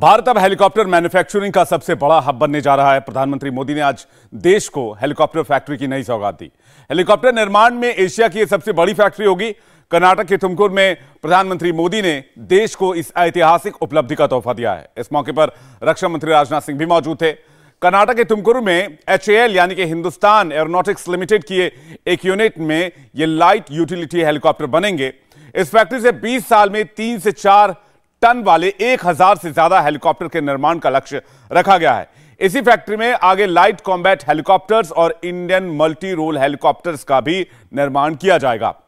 भारत अब helicopter manufacturing का सबसे बड़ा हब बनने जा रहा है प्रधानमंत्री मोदी ने आज देश को हेलीकॉप्टर फैक्ट्री की नई सौगात दी हेलीकॉप्टर निर्माण में एशिया की सबसे बड़ी फैक्ट्री होगी कर्नाटक के तुमकुर में प्रधानमंत्री मोदी ने देश को इस ऐतिहासिक उपलब्धि का तोहफा दिया है इस मौके पर रक्षा मंत्री राजनाथ सिंह भी मौजूद थे कर्नाटक के तुमकुर में एच यानी कि हिंदुस्तान एरोनॉटिक्स लिमिटेड की एक यूनिट में ये लाइट यूटिलिटी हेलीकॉप्टर बनेंगे इस फैक्ट्री से बीस साल में तीन से चार टन वाले 1000 से ज्यादा हेलीकॉप्टर के निर्माण का लक्ष्य रखा गया है इसी फैक्ट्री में आगे लाइट कॉम्बैट हेलीकॉप्टर्स और इंडियन मल्टी रोल हेलीकॉप्टर्स का भी निर्माण किया जाएगा